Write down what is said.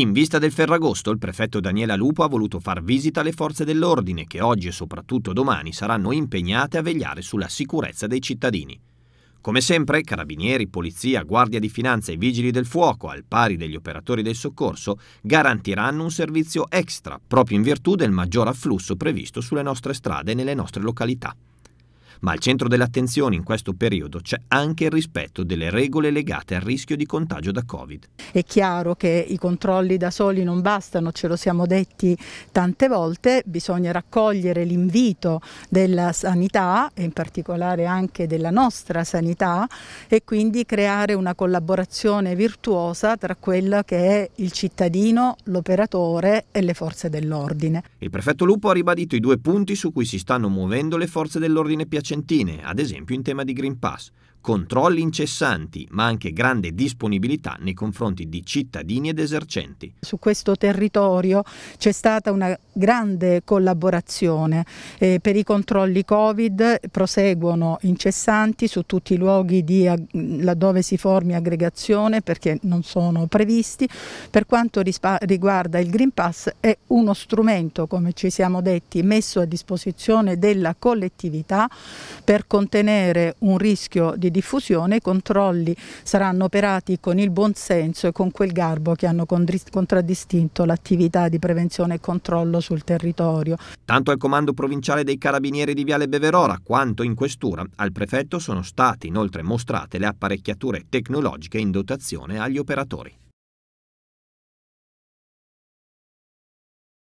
In vista del Ferragosto, il prefetto Daniela Lupo ha voluto far visita alle forze dell'ordine che oggi e soprattutto domani saranno impegnate a vegliare sulla sicurezza dei cittadini. Come sempre, carabinieri, polizia, guardia di finanza e vigili del fuoco, al pari degli operatori del soccorso, garantiranno un servizio extra proprio in virtù del maggior afflusso previsto sulle nostre strade e nelle nostre località. Ma al centro dell'attenzione in questo periodo c'è anche il rispetto delle regole legate al rischio di contagio da Covid. È chiaro che i controlli da soli non bastano, ce lo siamo detti tante volte, bisogna raccogliere l'invito della sanità e in particolare anche della nostra sanità e quindi creare una collaborazione virtuosa tra quello che è il cittadino, l'operatore e le forze dell'ordine. Il prefetto Lupo ha ribadito i due punti su cui si stanno muovendo le forze dell'ordine piacere centine, ad esempio in tema di Green Pass, controlli incessanti, ma anche grande disponibilità nei confronti di cittadini ed esercenti. Su questo territorio c'è stata una grande collaborazione eh, per i controlli Covid, proseguono incessanti su tutti i luoghi di, laddove si formi aggregazione perché non sono previsti. Per quanto riguarda il Green Pass è uno strumento, come ci siamo detti, messo a disposizione della collettività per contenere un rischio di diffusione, i controlli saranno operati con il buon senso e con quel garbo che hanno contraddistinto l'attività di prevenzione e controllo sul territorio. Tanto al comando provinciale dei carabinieri di Viale Beverora quanto in questura al prefetto sono state inoltre mostrate le apparecchiature tecnologiche in dotazione agli operatori.